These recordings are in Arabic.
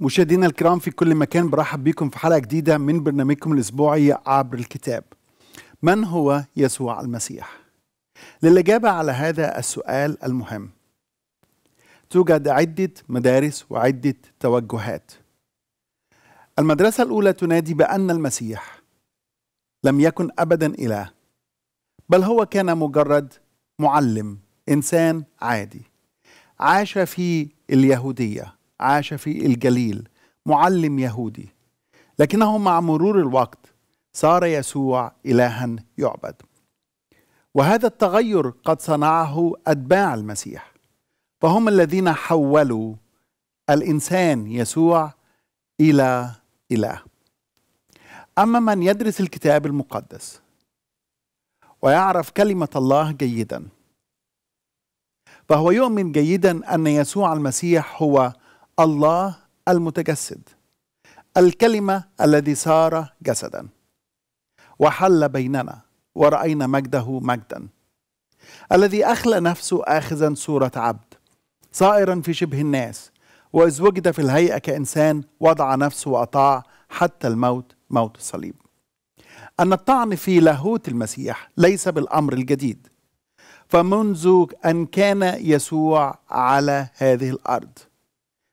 مشاهدينا الكرام في كل مكان برحب بكم في حلقه جديده من برنامجكم الاسبوعي عبر الكتاب. من هو يسوع المسيح؟ للاجابه على هذا السؤال المهم توجد عده مدارس وعده توجهات. المدرسه الاولى تنادي بان المسيح لم يكن ابدا اله بل هو كان مجرد معلم انسان عادي عاش في اليهوديه عاش في الجليل معلم يهودي لكنه مع مرور الوقت صار يسوع إلها يعبد وهذا التغير قد صنعه أتباع المسيح فهم الذين حولوا الإنسان يسوع إلى إله أما من يدرس الكتاب المقدس ويعرف كلمة الله جيدا فهو يؤمن جيدا أن يسوع المسيح هو الله المتجسد الكلمة الذي صار جسدا وحل بيننا ورأينا مجده مجدا الذي أخلى نفسه آخذا صورة عبد صائرا في شبه الناس وإذ وجد في الهيئة كإنسان وضع نفسه وأطاع حتى الموت موت الصليب أن الطعن في لاهوت المسيح ليس بالأمر الجديد فمنذ أن كان يسوع على هذه الأرض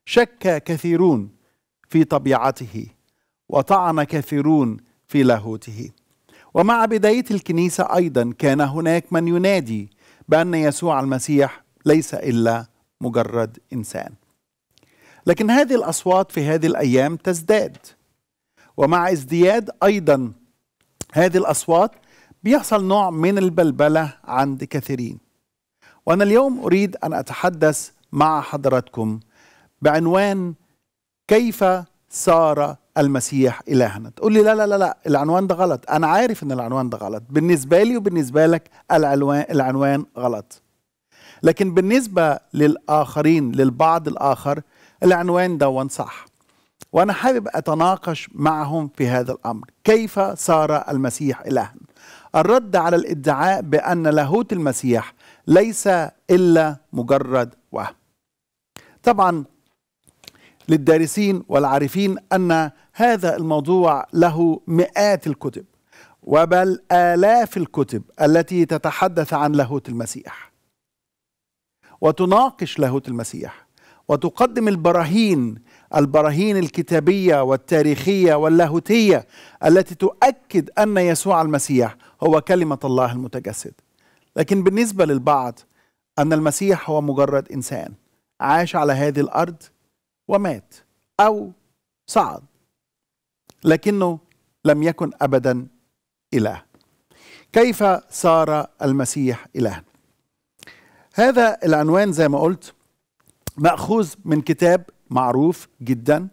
شك كثيرون في طبيعته وطعن كثيرون في لاهوته ومع بدايه الكنيسه ايضا كان هناك من ينادي بان يسوع المسيح ليس الا مجرد انسان لكن هذه الاصوات في هذه الايام تزداد ومع ازدياد ايضا هذه الاصوات بيحصل نوع من البلبله عند كثيرين وانا اليوم اريد ان اتحدث مع حضراتكم بعنوان كيف صار المسيح إلهنا تقول لي لا لا لا لا العنوان ده غلط أنا عارف إن العنوان ده غلط بالنسبة لي وبالنسبة لك العنوان, العنوان غلط لكن بالنسبة للآخرين للبعض الآخر العنوان ده صح وأنا حابب أتناقش معهم في هذا الأمر كيف صار المسيح إلهنا الرد على الادعاء بأن لاهوت المسيح ليس إلا مجرد وهم طبعا للدارسين والعارفين أن هذا الموضوع له مئات الكتب وبل آلاف الكتب التي تتحدث عن لاهوت المسيح وتناقش لاهوت المسيح وتقدم البراهين البراهين الكتابية والتاريخية واللاهوتية التي تؤكد أن يسوع المسيح هو كلمة الله المتجسد لكن بالنسبة للبعض أن المسيح هو مجرد إنسان عاش على هذه الأرض ومات أو صعد لكنه لم يكن أبدا إله كيف صار المسيح اله هذا العنوان زي ما قلت مأخوذ من كتاب معروف جدا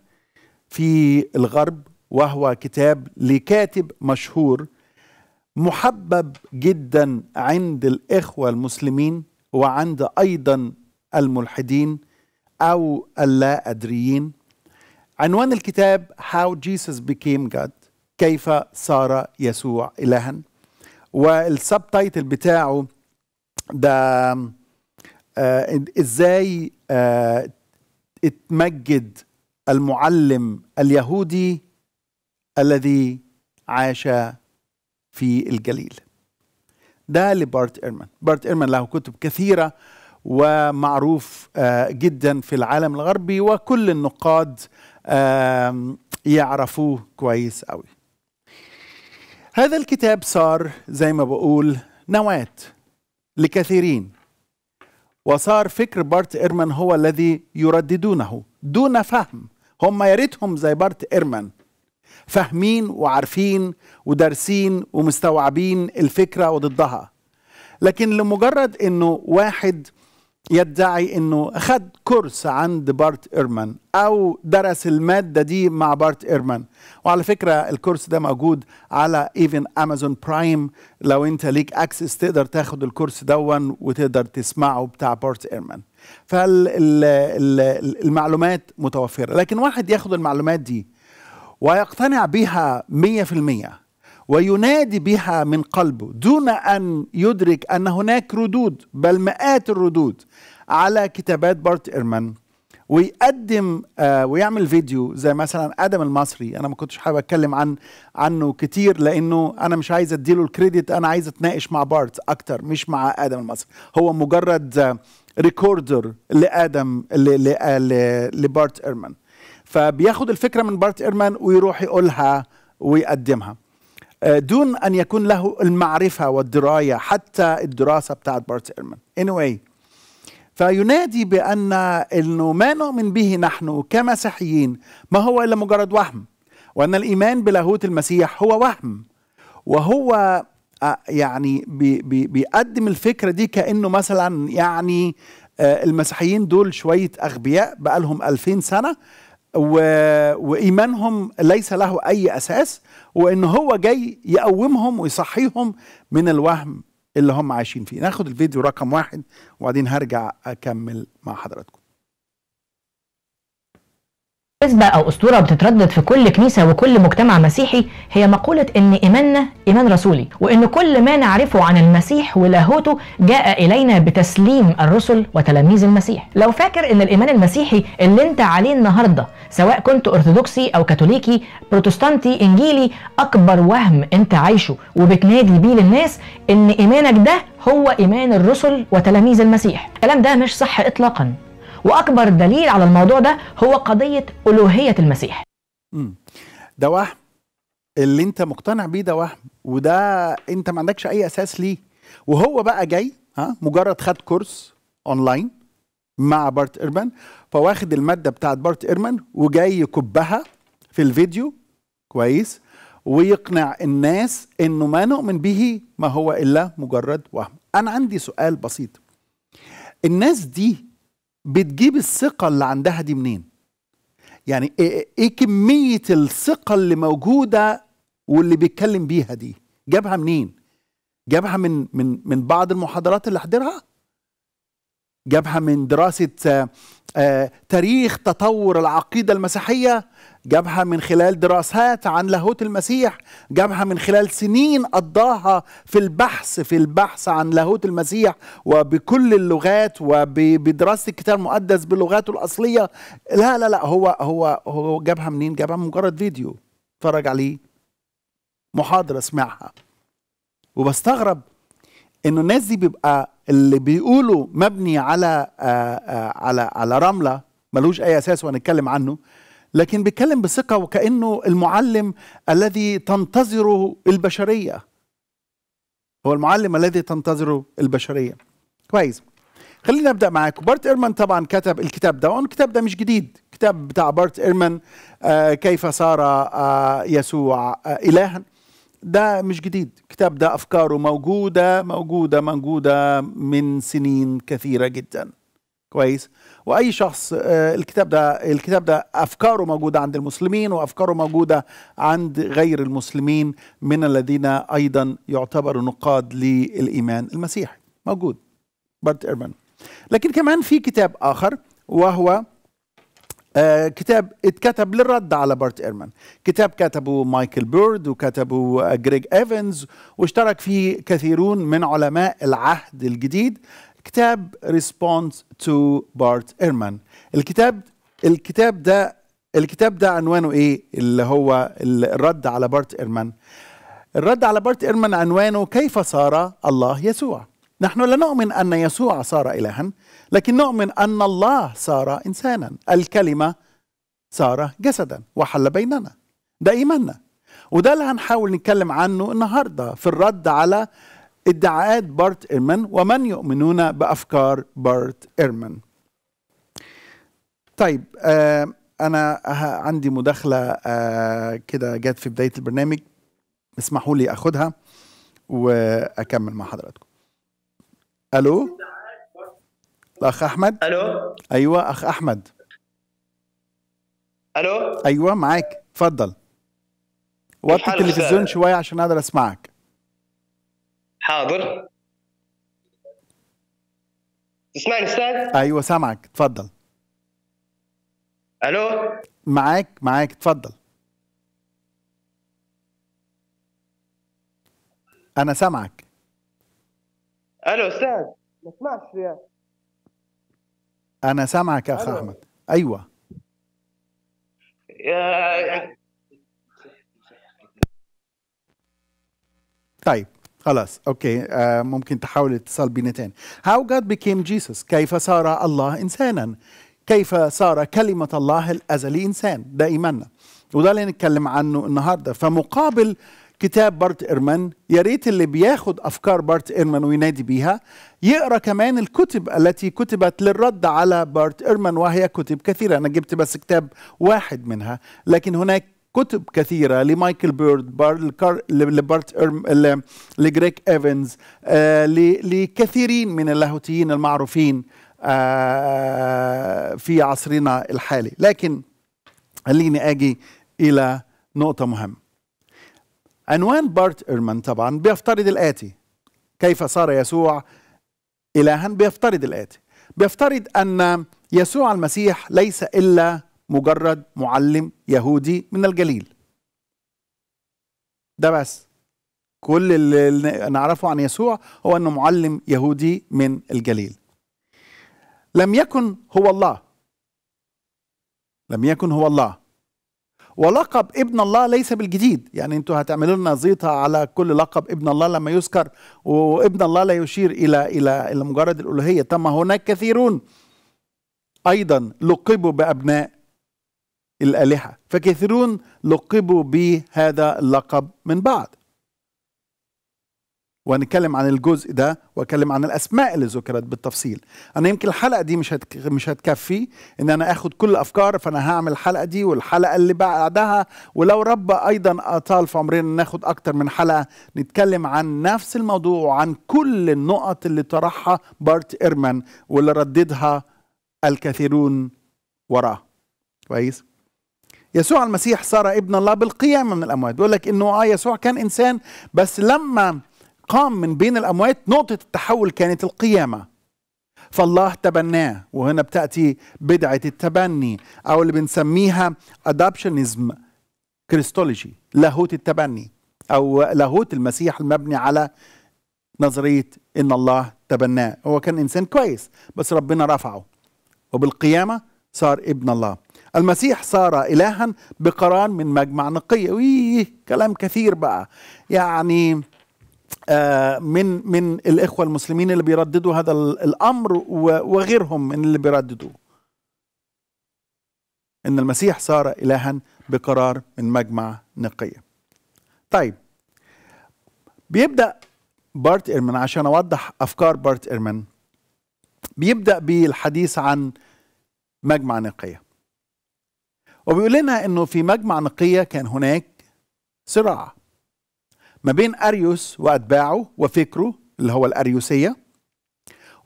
في الغرب وهو كتاب لكاتب مشهور محبب جدا عند الإخوة المسلمين وعند أيضا الملحدين أو اللا أدريين عنوان الكتاب How Jesus Became God كيف صار يسوع إلها والسب تايتل بتاعه ده آه إزاي آه اتمجد المعلم اليهودي الذي عاش في الجليل ده لبارت إيرمان بارت إيرمان له كتب كثيرة ومعروف آه، جدا في العالم الغربي وكل النقاد يعرفوه كويس قوي هذا الكتاب صار زي ما بقول نواة لكثيرين وصار فكر بارت إيرمان هو الذي يرددونه دون فهم هم يا ريتهم زي بارت إيرمان فاهمين وعارفين ودارسين ومستوعبين الفكرة وضدها لكن لمجرد انه واحد يدعي انه خد كورس عند بارت ايرمان او درس الماده دي مع بارت ايرمان وعلى فكره الكورس ده موجود على ايفن امازون برايم لو انت ليك اكسس تقدر تاخد الكورس دون وتقدر تسمعه بتاع بارت ايرمان فالمعلومات متوفره لكن واحد ياخد المعلومات دي ويقتنع بيها 100% وينادي بها من قلبه دون ان يدرك ان هناك ردود بل مئات الردود على كتابات بارت ايرمان ويقدم آه، ويعمل فيديو زي مثلا ادم المصري انا ما كنتش حابب اتكلم عن عنه كتير لانه انا مش عايز اديله الكريديت انا عايز اتناقش مع بارت اكتر مش مع ادم المصري هو مجرد ريكوردر آه، لادم لبارت ايرمان فبياخد الفكره من بارت ايرمان ويروح يقولها ويقدمها آه، دون ان يكون له المعرفه والدرايه حتى الدراسه بتاعت بارت ايرمان anyway فينادي بان انه ما نؤمن به نحن كمسيحيين ما هو الا مجرد وهم وان الايمان بلاهوت المسيح هو وهم وهو آه، يعني بيقدم الفكره دي كانه مثلا يعني آه، المسيحيين دول شويه اغبياء بقالهم 2000 سنه و... وإيمانهم ليس له أي أساس وإن هو جاي يقومهم ويصحيهم من الوهم اللي هم عايشين فيه ناخد الفيديو رقم واحد وبعدين هرجع أكمل مع حضراتكم نسبة أو أسطورة بتتردد في كل كنيسة وكل مجتمع مسيحي هي مقولة إن إيماننا إيمان رسولي وإن كل ما نعرفه عن المسيح ولاهوته جاء إلينا بتسليم الرسل وتلاميذ المسيح لو فاكر إن الإيمان المسيحي اللي أنت عليه النهاردة سواء كنت أرثوذكسي أو كاثوليكي بروتستانتي إنجيلي أكبر وهم أنت عايشه وبتنادي بيه للناس إن إيمانك ده هو إيمان الرسل وتلاميذ المسيح الكلام ده مش صح إطلاقا واكبر دليل على الموضوع ده هو قضيه الوهيه المسيح ده وهم اللي انت مقتنع بيه ده وهم وده انت ما عندكش اي اساس ليه وهو بقى جاي ها مجرد خد كورس اونلاين مع بارت ايرمان فواخد الماده بتاعت بارت ايرمان وجاي يكبها في الفيديو كويس ويقنع الناس انه ما نؤمن به ما هو الا مجرد وهم انا عندي سؤال بسيط الناس دي بتجيب الثقه اللي عندها دي منين يعني إيه-, إيه-, ايه كميه الثقه اللي موجوده واللي بيتكلم بيها دي جابها منين جابها من من من بعض المحاضرات اللي حضرها جابها من دراسة آه، تاريخ تطور العقيدة المسيحية جابها من خلال دراسات عن لاهوت المسيح جابها من خلال سنين قضاها في البحث في البحث عن لاهوت المسيح وبكل اللغات وبدراسة الكتاب المقدس بلغاته الأصلية لا لا لا هو هو هو جابها منين جابها من مجرد فيديو اتفرج عليه محاضرة سمعها وبستغرب انه الناس دي بيبقى اللي بيقولوا مبني على آآ آه، آآ آه، على على رمله ملوش اي اساس وهنتكلم عنه لكن بيتكلم بثقه وكانه المعلم الذي تنتظره البشريه هو المعلم الذي تنتظره البشريه كويس خلينا نبدا معاكم بارت ايرمان طبعا كتب الكتاب ده الكتاب ده مش جديد كتاب بتاع بارت ايرمان آه كيف صار آه يسوع آه الها ده مش جديد كتاب ده أفكاره موجودة موجودة موجودة من سنين كثيرة جدا كويس واي شخص آه، الكتاب ده الكتاب ده افكاره موجوده عند المسلمين وافكاره موجوده عند غير المسلمين من الذين ايضا يعتبروا نقاد للايمان المسيحي موجود بارت ايرمان لكن كمان في كتاب اخر وهو آه كتاب اتكتب للرد على بارت ايرمان كتاب كتبه مايكل بيرد وكتبه آه، جريج ايفنز واشترك فيه كثيرون من علماء العهد الجديد كتاب ريسبونس تو بارت ايرمان الكتاب الكتاب ده الكتاب ده عنوانه ايه اللي هو الرد على بارت ايرمان الرد على بارت ايرمان عنوانه كيف صار الله يسوع نحن لا نؤمن ان يسوع صار الها لكن نؤمن أن الله صار إنسانا الكلمة صار جسدا وحل بيننا ده إيماننا وده اللي هنحاول نتكلم عنه النهاردة في الرد على ادعاءات بارت إيرمان ومن يؤمنون بأفكار بارت إيرمان طيب آه، أنا أه، عندي مداخلة آه، كده جت في بداية البرنامج اسمحوا لي أخدها وأكمل مع حضراتكم ألو الاخ احمد الو ايوه اخ احمد الو ايوه معاك اتفضل وطي التلفزيون شويه عشان اقدر اسمعك حاضر تسمعني استاذ ايوه سامعك اتفضل الو معاك معاك اتفضل انا سامعك الو استاذ ما سمعتش يا انا سامعك يا اخ احمد ايوه طيب خلاص اوكي آه ممكن تحاول اتصال بينا تاني How God became Jesus كيف صار الله انسانا كيف صار كلمة الله الأزلي إنسان ده إيماننا وده اللي نتكلم عنه النهاردة فمقابل كتاب بارت إيرمان يا ريت اللي بياخد أفكار بارت إيرمان وينادي بيها يقرأ كمان الكتب التي كتبت للرد على بارت إيرمان وهي كتب كثيرة أنا جبت بس كتاب واحد منها لكن هناك كتب كثيرة لمايكل بيرد بار لبارت إرم لجريك إيفنز آه، لكثيرين من اللاهوتيين المعروفين آه، في عصرنا الحالي لكن خليني أجي إلى نقطة مهمة عنوان بارت إيرمان طبعا بيفترض الآتي كيف صار يسوع إلها بيفترض الآتي بيفترض أن يسوع المسيح ليس إلا مجرد معلم يهودي من الجليل ده بس كل اللي نعرفه عن يسوع هو أنه معلم يهودي من الجليل لم يكن هو الله لم يكن هو الله ولقب ابن الله ليس بالجديد يعني انتوا هتعملوا لنا زيطه على كل لقب ابن الله لما يذكر وابن الله لا يشير الى الى الى مجرد الالوهيه تم هناك كثيرون ايضا لقبوا بابناء الالهه فكثيرون لقبوا بهذا اللقب من بعد وهنتكلم عن الجزء ده واتكلم عن الاسماء اللي ذكرت بالتفصيل انا يمكن الحلقه دي مش هتك... مش هتكفي ان انا اخد كل الافكار فانا هعمل الحلقه دي والحلقه اللي بعدها ولو رب ايضا اطال في عمرنا ناخد اكتر من حلقه نتكلم عن نفس الموضوع وعن كل النقط اللي طرحها بارت ايرمان واللي رددها الكثيرون وراه كويس يسوع المسيح صار ابن الله بالقيامه من الاموات بيقول لك انه اه يسوع كان انسان بس لما قام من بين الأموات نقطة التحول كانت القيامة فالله تبناه وهنا بتأتي بدعة التبني أو اللي بنسميها أدابشنزم كريستولوجي لاهوت التبني أو لاهوت المسيح المبني على نظرية إن الله تبناه هو كان إنسان كويس بس ربنا رفعه وبالقيامة صار ابن الله المسيح صار إلها بقران من مجمع نقي ويه كلام كثير بقى يعني آه، من من الاخوه المسلمين اللي بيرددوا هذا الامر وغيرهم من اللي بيرددوه ان المسيح صار الها بقرار من مجمع نقيه طيب بيبدا بارت ايرمان عشان اوضح افكار بارت ايرمان بيبدا بالحديث عن مجمع نقيه وبيقول لنا انه في مجمع نقيه كان هناك صراع ما بين أريوس وأتباعه وفكره اللي هو الأريوسية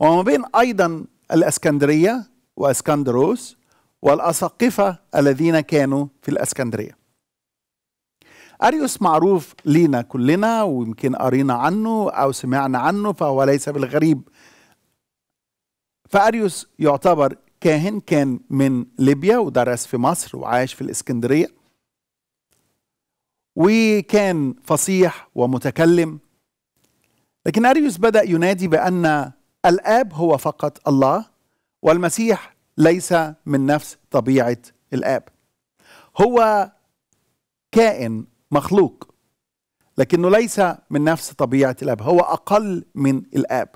وما بين أيضا الأسكندرية وأسكندروس والأساقفة الذين كانوا في الأسكندرية أريوس معروف لينا كلنا ويمكن قرينا عنه أو سمعنا عنه فهو ليس بالغريب فأريوس يعتبر كاهن كان من ليبيا ودرس في مصر وعاش في الإسكندرية وكان فصيح ومتكلم لكن اريوس بدا ينادي بان الاب هو فقط الله والمسيح ليس من نفس طبيعه الاب هو كائن مخلوق لكنه ليس من نفس طبيعه الاب هو اقل من الاب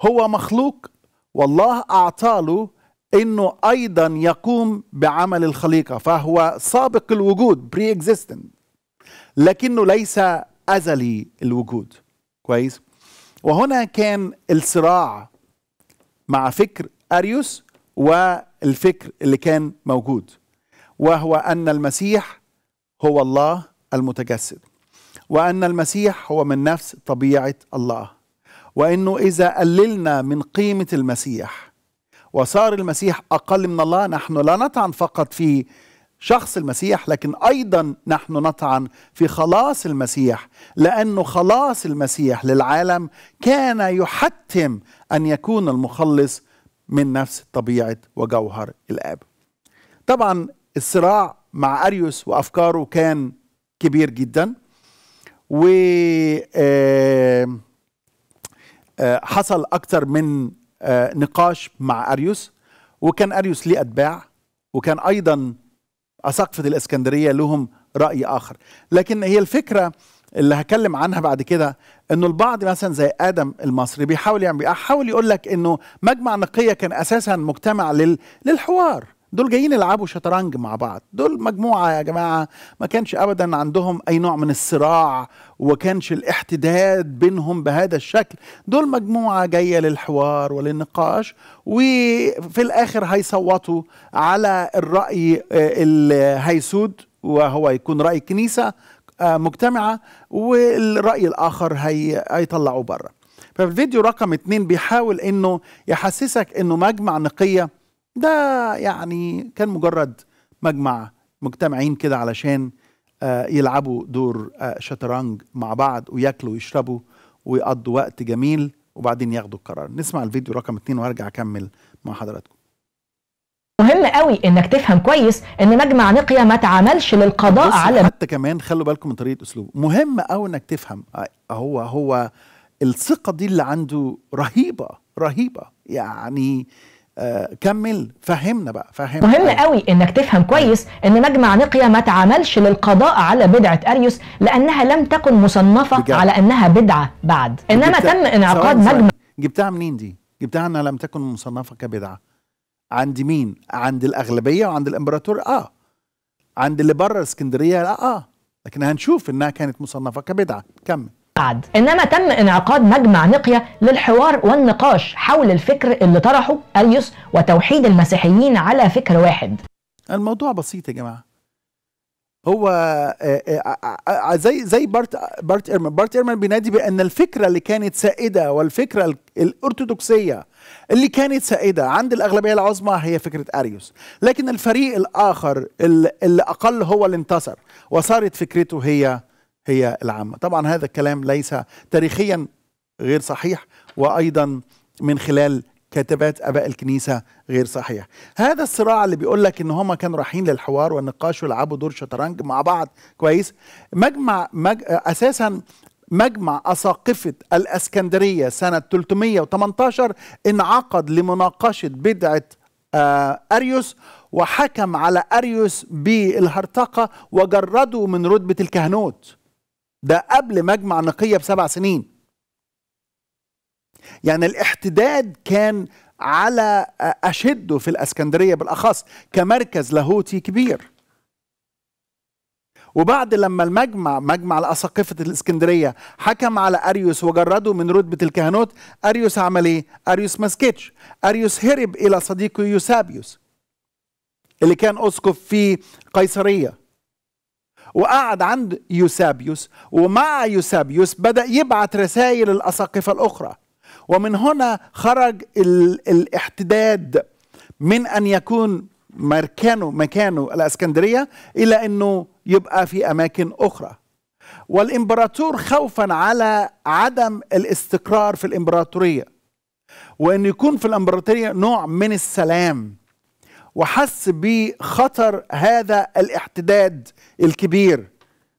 هو مخلوق والله اعطاله انه ايضا يقوم بعمل الخليقه فهو سابق الوجود بري اكزيستنت لكنه ليس أزلي الوجود كويس وهنا كان الصراع مع فكر أريوس والفكر اللي كان موجود وهو أن المسيح هو الله المتجسد وأن المسيح هو من نفس طبيعة الله وأنه إذا قللنا من قيمة المسيح وصار المسيح أقل من الله نحن لا نطعن فقط في شخص المسيح لكن ايضا نحن نطعن في خلاص المسيح لانه خلاص المسيح للعالم كان يحتم ان يكون المخلص من نفس طبيعه وجوهر الاب. طبعا الصراع مع اريوس وافكاره كان كبير جدا و آه، حصل اكثر من آه، نقاش مع اريوس وكان اريوس ليه اتباع وكان ايضا أساقفة الإسكندرية لهم رأي آخر لكن هي الفكرة اللي هكلم عنها بعد كده انه البعض مثلا زي ادم المصري بيحاول يعني بيحاول يقول لك انه مجمع نقيه كان اساسا مجتمع لل... للحوار دول جايين يلعبوا شطرنج مع بعض دول مجموعة يا جماعة ما كانش أبدا عندهم أي نوع من الصراع وكانش الاحتداد بينهم بهذا الشكل دول مجموعة جاية للحوار وللنقاش وفي الآخر هيصوتوا على الرأي آه، اللي هيسود وهو يكون رأي الكنيسة آه، مجتمعة والرأي الآخر هيطلعوا بره فالفيديو رقم اتنين بيحاول انه يحسسك انه مجمع نقيه ده يعني كان مجرد مجمع مجتمعين كده علشان آه، يلعبوا دور آه، شطرنج مع بعض وياكلوا ويشربوا ويقضوا وقت جميل وبعدين ياخدوا القرار نسمع الفيديو رقم 2 وارجع اكمل مع حضراتكم مهم قوي انك تفهم كويس ان مجمع نقيا ما تعاملش للقضاء على حتى كمان خلوا بالكم من طريقه اسلوبه مهم قوي انك تفهم آه، هو هو الثقه دي اللي عنده رهيبه رهيبه يعني آه، كمل فهمنا بقى فهمنا مهم طيب. قوي انك تفهم كويس ان مجمع نقيه ما تعاملش للقضاء على بدعه اريوس لانها لم تكن مصنفه بجد. على انها بدعه بعد انما جبتها. تم انعقاد سؤال مجمع سؤال. جبتها منين دي جبتها انها لم تكن مصنفه كبدعه عند مين عند الاغلبيه وعند الامبراطور اه عند اللي بره اسكندريه لا اه لكن هنشوف انها كانت مصنفه كبدعه كمل سعد انما تم انعقاد مجمع نقية للحوار والنقاش حول الفكر اللي طرحه أليوس وتوحيد المسيحيين على فكر واحد الموضوع بسيط يا جماعة هو آه، آه، آه، زي زي بارت بارت ايرمان بارت ايرمان بينادي بان الفكره اللي كانت سائده والفكره الارثوذكسيه اللي كانت سائده عند الاغلبيه العظمى هي فكره اريوس لكن الفريق الاخر اللي اقل هو اللي انتصر وصارت فكرته هي هي العامة طبعا هذا الكلام ليس تاريخيا غير صحيح وأيضا من خلال كتابات اباء الكنيسه غير صحيح هذا الصراع اللي بيقول لك ان هما كانوا رايحين للحوار والنقاش ويلعبوا دور شطرنج مع بعض كويس مجمع مج... اساسا مجمع أساقفة الأسكندرية سنة 318 انعقد لمناقشة بدعة آه، أريوس وحكم على أريوس بالهرطقة وجرده من رتبة الكهنوت ده قبل مجمع نقية بسبع سنين يعني الاحتداد كان على آه، أشده في الأسكندرية بالأخص كمركز لاهوتي كبير وبعد لما المجمع مجمع الأساقفة الإسكندرية حكم على أريوس وجرده من رتبة الكهنوت أريوس عمل إيه؟ أريوس مسكتش أريوس هرب إلى صديقه يوسابيوس اللي كان أسقف في قيصرية وقعد عند يوسابيوس ومع يوسابيوس بدأ يبعت رسائل الأساقفة الأخرى ومن هنا خرج ال الاحتداد من أن يكون مركانه مكانه الاسكندريه الى انه يبقى في اماكن اخرى والامبراطور خوفا على عدم الاستقرار في الامبراطوريه وان يكون في الامبراطوريه نوع من السلام وحس بخطر هذا الاحتداد الكبير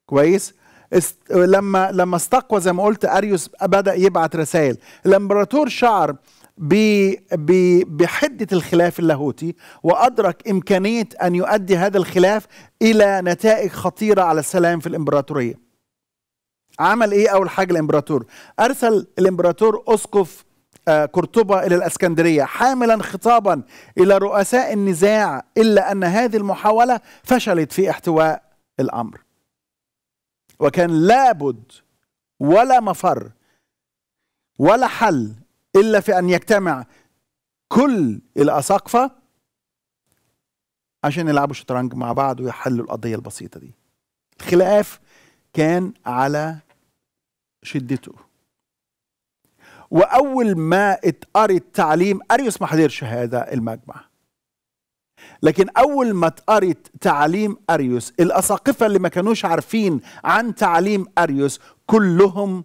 كويس است... لما لما استقوى زي ما قلت اريوس بدا يبعت رسائل الامبراطور شعر ب... ب... بحده الخلاف اللاهوتي وادرك امكانيه ان يؤدي هذا الخلاف الى نتائج خطيره على السلام في الامبراطوريه عمل ايه اول حاجه الامبراطور ارسل الامبراطور اسقف قرطبة آه، إلى الأسكندرية حاملا خطابا إلى رؤساء النزاع إلا أن هذه المحاولة فشلت في احتواء الأمر وكان لابد ولا مفر ولا حل إلا في أن يجتمع كل الأساقفة عشان يلعبوا شطرنج مع بعض ويحلوا القضية البسيطة دي الخلاف كان على شدته واول ما اتقري التعليم اريوس ما حضرش هذا المجمع لكن اول ما اتقرت تعليم اريوس الاساقفه اللي ما كانوش عارفين عن تعليم اريوس كلهم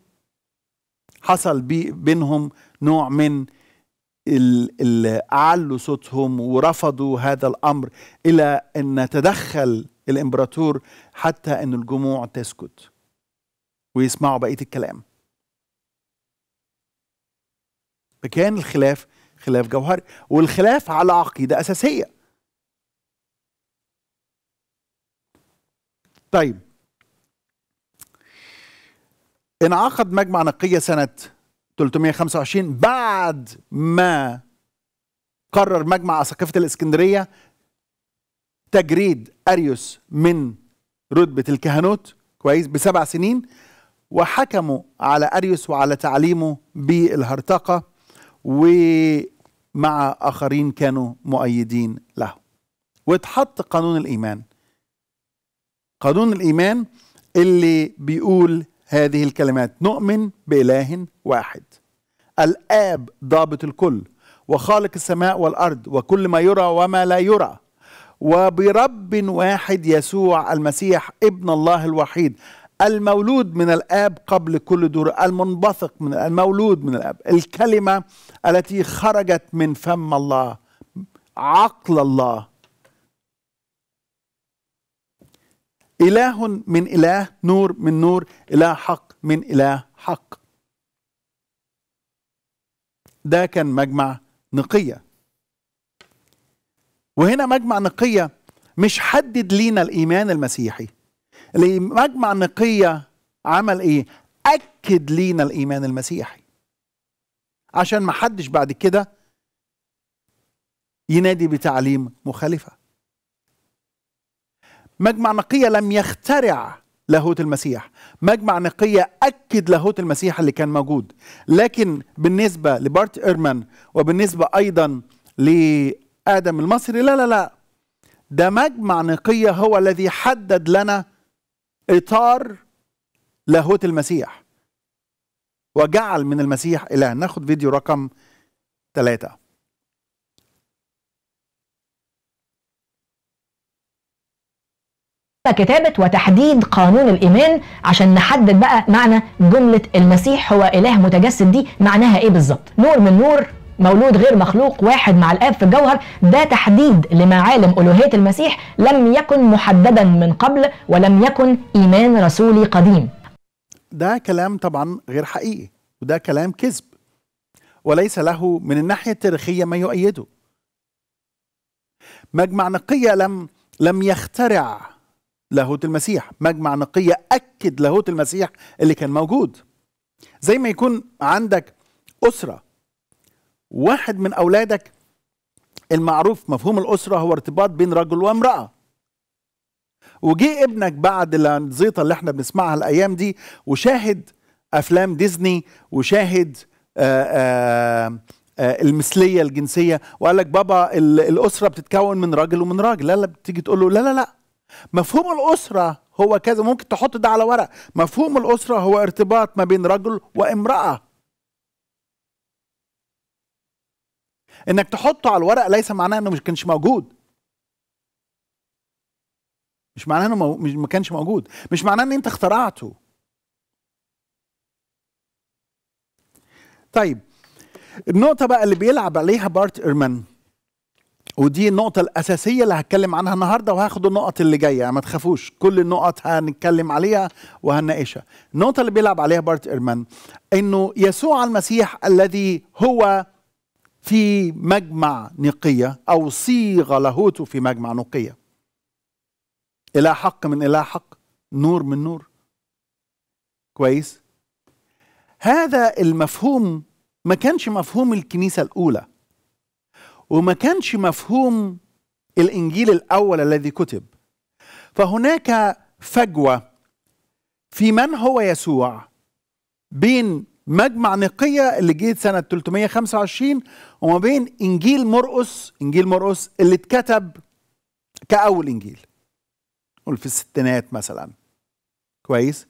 حصل بي بينهم نوع من علوا صوتهم ورفضوا هذا الامر الى ان تدخل الامبراطور حتى ان الجموع تسكت ويسمعوا بقيه الكلام فكان الخلاف خلاف جوهري والخلاف على عقيدة أساسية طيب انعقد مجمع نقية سنة 325 بعد ما قرر مجمع أساقفة الإسكندرية تجريد أريوس من رتبة الكهنوت كويس بسبع سنين وحكموا على أريوس وعلى تعليمه بالهرطقة ومع آخرين كانوا مؤيدين له واتحط قانون الإيمان قانون الإيمان اللي بيقول هذه الكلمات نؤمن بإله واحد الآب ضابط الكل وخالق السماء والأرض وكل ما يرى وما لا يرى وبرب واحد يسوع المسيح ابن الله الوحيد المولود من الاب قبل كل دور المنبثق من المولود من الاب الكلمه التي خرجت من فم الله عقل الله اله من اله نور من نور اله حق من اله حق ده كان مجمع نقيه وهنا مجمع نقيه مش حدد لينا الايمان المسيحي مجمع نقية عمل ايه اكد لينا الايمان المسيحي عشان ما حدش بعد كده ينادي بتعليم مخالفة مجمع نقية لم يخترع لاهوت المسيح مجمع نقية أكد لاهوت المسيح اللي كان موجود لكن بالنسبة لبارت إيرمان وبالنسبة أيضا لآدم المصري لا لا لا ده مجمع نقية هو الذي حدد لنا إطار لاهوت المسيح وجعل من المسيح إله ناخد فيديو رقم ثلاثة كتابة وتحديد قانون الإيمان عشان نحدد بقى معنى جملة المسيح هو إله متجسد دي معناها إيه بالظبط نور من نور مولود غير مخلوق واحد مع الاب في الجوهر ده تحديد لمعالم الوهيه المسيح لم يكن محددا من قبل ولم يكن ايمان رسولي قديم. ده كلام طبعا غير حقيقي وده كلام كذب وليس له من الناحيه التاريخيه ما يؤيده. مجمع نقيه لم لم يخترع لاهوت المسيح، مجمع نقيه اكد لاهوت المسيح اللي كان موجود. زي ما يكون عندك اسره واحد من أولادك المعروف مفهوم الأسرة هو ارتباط بين رجل وامرأة وجي ابنك بعد الزيطة اللي احنا بنسمعها الأيام دي وشاهد أفلام ديزني وشاهد آآ آه، آآ آه، آه، المثليه الجنسيه وقال لك بابا الاسره بتتكون من راجل ومن راجل لا لا بتيجي تقول له لا لا لا مفهوم الاسره هو كذا ممكن تحط ده على ورق مفهوم الاسره هو ارتباط ما بين رجل وامراه انك تحطه على الورق ليس معناه انه مش كانش موجود مش معناه انه مو... ما كانش موجود مش معناه ان انت اخترعته طيب النقطة بقى اللي بيلعب عليها بارت إيرمان ودي النقطة الأساسية اللي هتكلم عنها النهاردة وهاخد النقط اللي جاية يعني ما تخافوش كل النقط هنتكلم عليها وهنناقشها النقطة اللي بيلعب عليها بارت إيرمان إنه يسوع المسيح الذي هو في مجمع نقية أو صيغة لاهوته في مجمع نقية إله حق من إله حق نور من نور كويس هذا المفهوم ما كانش مفهوم الكنيسة الأولى وما كانش مفهوم الإنجيل الأول الذي كتب فهناك فجوة في من هو يسوع بين مجمع نقية اللي جه سنة 325 وما بين إنجيل مرقس إنجيل مرقس اللي اتكتب كأول إنجيل قول في الستينات مثلا كويس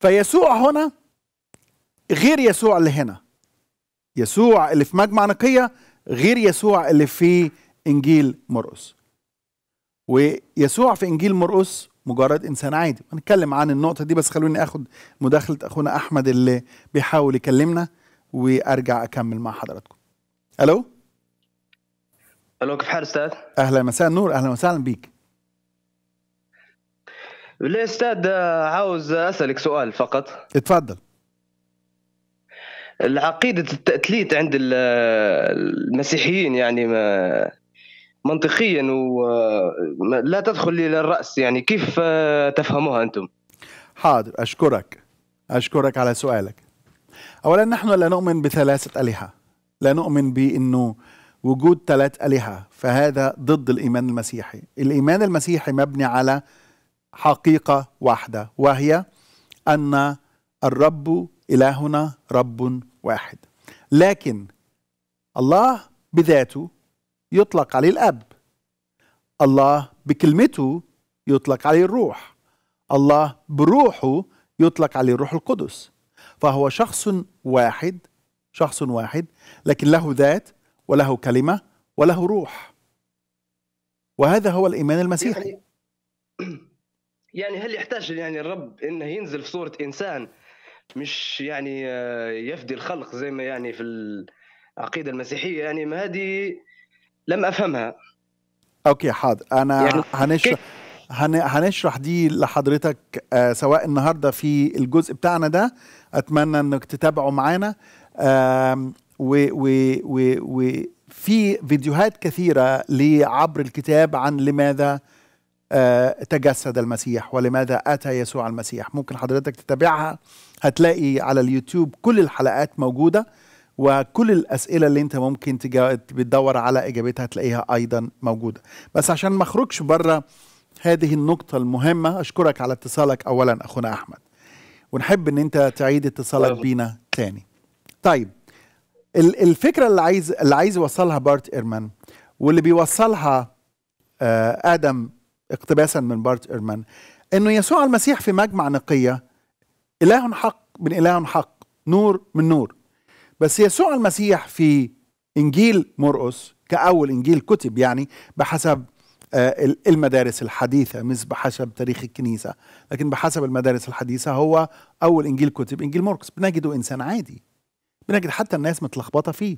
فيسوع هنا غير يسوع اللي هنا يسوع اللي في مجمع نقية غير يسوع اللي في إنجيل مرقس ويسوع في إنجيل مرقس مجرد انسان عادي هنتكلم عن النقطه دي بس خلوني اخد مداخله اخونا احمد اللي بيحاول يكلمنا وارجع اكمل مع حضراتكم الو الو كيف حال استاذ اهلا مساء النور اهلا وسهلا بيك بالله استاذ عاوز اسالك سؤال فقط اتفضل العقيدة التأتليت عند المسيحيين يعني ما منطقيا ولا آه، تدخل الى الراس يعني كيف آه، تفهموها انتم حاضر اشكرك اشكرك على سؤالك اولا نحن لا نؤمن بثلاثه الهه لا نؤمن بانه وجود ثلاث الهه فهذا ضد الايمان المسيحي الايمان المسيحي مبني على حقيقه واحده وهي ان الرب الهنا رب واحد لكن الله بذاته يطلق عليه الاب الله بكلمته يطلق عليه الروح الله بروحه يطلق عليه الروح القدس فهو شخص واحد شخص واحد لكن له ذات وله كلمه وله روح وهذا هو الايمان المسيحي يعني, يعني هل يحتاج يعني الرب انه ينزل في صوره انسان مش يعني آه، يفدي الخلق زي ما يعني في العقيده المسيحيه يعني ما هذه لم افهمها اوكي حاضر انا يعني هنشرح هنشرح دي لحضرتك آه، سواء النهارده في الجزء بتاعنا ده اتمنى انك تتابعه معانا وفي فيديوهات كثيره لعبر الكتاب عن لماذا آه، تجسد المسيح ولماذا اتى يسوع المسيح ممكن حضرتك تتابعها هتلاقي على اليوتيوب كل الحلقات موجوده وكل الاسئله اللي انت ممكن بتدور على اجابتها تلاقيها ايضا موجوده بس عشان ما اخرجش بره هذه النقطه المهمه اشكرك على اتصالك اولا اخونا احمد ونحب ان انت تعيد اتصالك بينا تاني طيب الفكره اللي عايز اللي عايز يوصلها بارت ايرمان واللي بيوصلها آه، ادم اقتباسا من بارت ايرمان انه يسوع المسيح في مجمع نقيه اله حق من اله حق نور من نور بس يسوع المسيح في انجيل مرقس كاول انجيل كتب يعني بحسب آه، المدارس الحديثة مش بحسب تاريخ الكنيسة لكن بحسب المدارس الحديثة هو أول إنجيل كتب إنجيل مرقس بنجده إنسان عادي بنجد حتى الناس متلخبطة فيه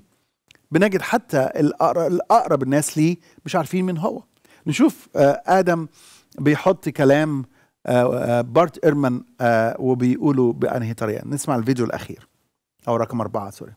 بنجد حتى الأقرب الناس ليه مش عارفين مين هو نشوف آه، آدم بيحط كلام آه، بارت إيرمان وبيقوله بأنهي طريقة نسمع الفيديو الأخير أو رقم أربعة سوري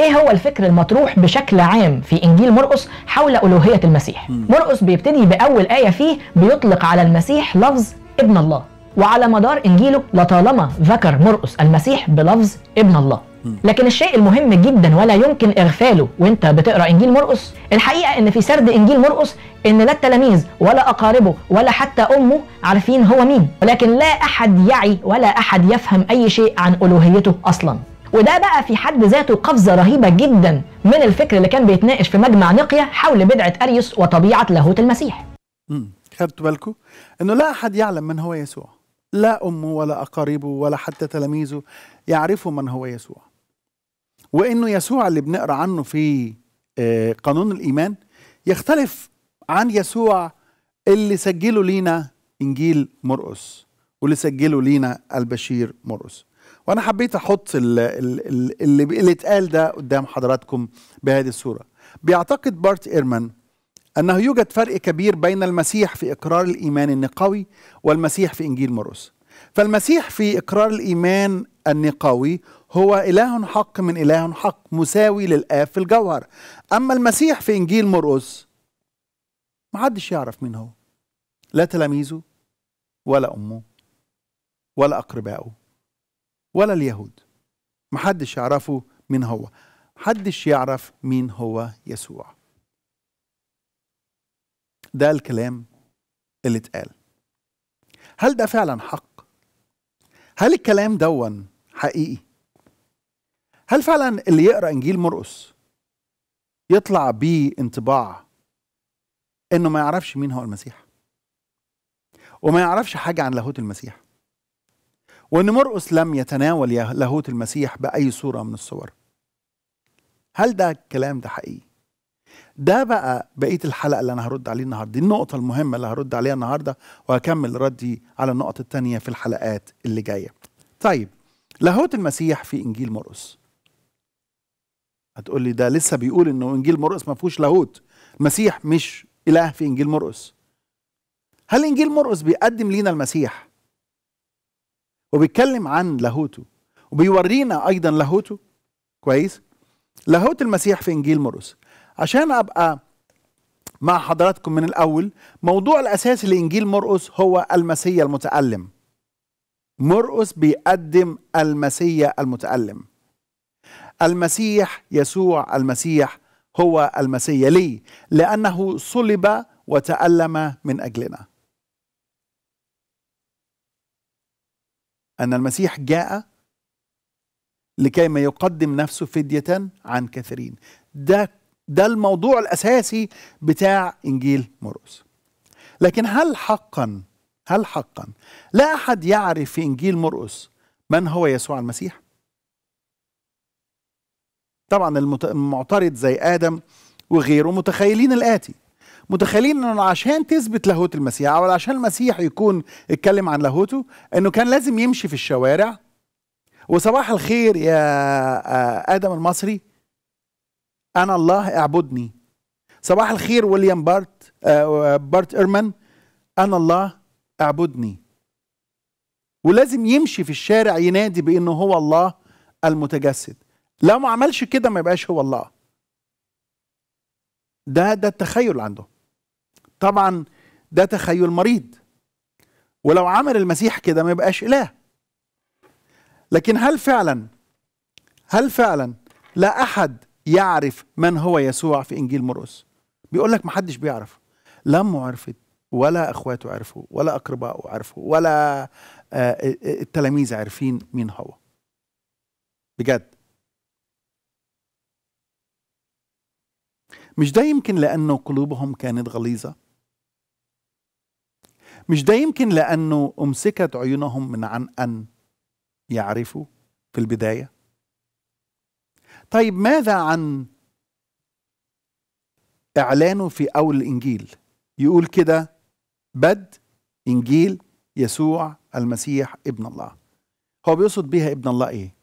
ايه هو الفكر المطروح بشكل عام في انجيل مرقس حول الوهيه المسيح مرقس بيبتدي باول ايه فيه بيطلق على المسيح لفظ ابن الله وعلى مدار انجيله لطالما ذكر مرقس المسيح بلفظ ابن الله لكن الشيء المهم جدا ولا يمكن اغفاله وانت بتقرا انجيل مرقس الحقيقه ان في سرد انجيل مرقس ان لا التلاميذ ولا اقاربه ولا حتى امه عارفين هو مين ولكن لا احد يعي ولا احد يفهم اي شيء عن الوهيته اصلا وده بقى في حد ذاته قفزه رهيبه جدا من الفكر اللي كان بيتناقش في مجمع نقيا حول بدعه اريوس وطبيعه لاهوت المسيح خدتوا بالكم انه لا احد يعلم من هو يسوع لا امه ولا اقاربه ولا حتى تلاميذه يعرفوا من هو يسوع وانه يسوع اللي بنقرا عنه في آه، قانون الايمان يختلف عن يسوع اللي سجله لينا انجيل مرقس واللي سجله لينا البشير مرقس وانا حبيت احط اللي اللي اتقال ده قدام حضراتكم بهذه الصوره بيعتقد بارت ايرمان انه يوجد فرق كبير بين المسيح في اقرار الايمان النقوي والمسيح في انجيل مرقس فالمسيح في اقرار الايمان النقوي هو إله حق من إله حق مساوي للآب في الجوهر أما المسيح في إنجيل مرقس محدش يعرف مين هو لا تلاميذه ولا أمه ولا أقربائه ولا اليهود محدش يعرفه مين هو محدش يعرف مين هو يسوع ده الكلام اللي اتقال هل ده فعلا حق هل الكلام دون حقيقي هل فعلا اللي يقرا انجيل مرقس يطلع بيه انطباع انه ما يعرفش مين هو المسيح وما يعرفش حاجه عن لاهوت المسيح وان مرقس لم يتناول لاهوت المسيح باي صوره من الصور هل ده الكلام ده حقيقي ده بقى بقيه الحلقه اللي انا هرد عليه النهارده دي النقطه المهمه اللي هرد عليها النهارده وهكمل ردي على النقط الثانيه في الحلقات اللي جايه طيب لاهوت المسيح في انجيل مرقس هتقول لي ده لسه بيقول انه انجيل مرقس ما فيهوش لاهوت المسيح مش اله في انجيل مرقس هل انجيل مرقس بيقدم لينا المسيح وبيتكلم عن لاهوته وبيورينا ايضا لاهوته كويس لاهوت المسيح في انجيل مرقس عشان ابقى مع حضراتكم من الاول موضوع الاساسي لانجيل مرقس هو المسيا المتالم مرقس بيقدم المسيا المتالم المسيح يسوع المسيح هو المسيا لي لأنه صلب وتألم من أجلنا أن المسيح جاء لكي ما يقدم نفسه فدية عن كثيرين ده ده الموضوع الأساسي بتاع إنجيل مرقس لكن هل حقا هل حقا لا أحد يعرف في إنجيل مرقس من هو يسوع المسيح طبعا المعترض زي آدم وغيره متخيلين الآتي متخيلين انه عشان تثبت لاهوت المسيح او عشان المسيح يكون اتكلم عن لاهوته انه كان لازم يمشي في الشوارع وصباح الخير يا آه، ادم المصري انا الله اعبدني صباح الخير ويليام بارت آه، بارت ايرمان انا الله اعبدني ولازم يمشي في الشارع ينادي بانه هو الله المتجسد لو ما عملش كده ما يبقاش هو الله ده ده التخيل عنده طبعا ده تخيل مريض ولو عمل المسيح كده ما يبقاش اله لكن هل فعلا هل فعلا لا احد يعرف من هو يسوع في انجيل مرقس بيقول لك ما حدش بيعرف لا امه عرفت ولا اخواته عرفوا ولا اقربائه عرفوا ولا آه، آه، آه، التلاميذ عارفين مين هو بجد مش ده يمكن لأنه قلوبهم كانت غليظة مش ده يمكن لأنه أمسكت عيونهم من عن أن يعرفوا في البداية طيب ماذا عن إعلانه في أول الإنجيل يقول كده بد إنجيل يسوع المسيح ابن الله هو بيقصد بيها ابن الله إيه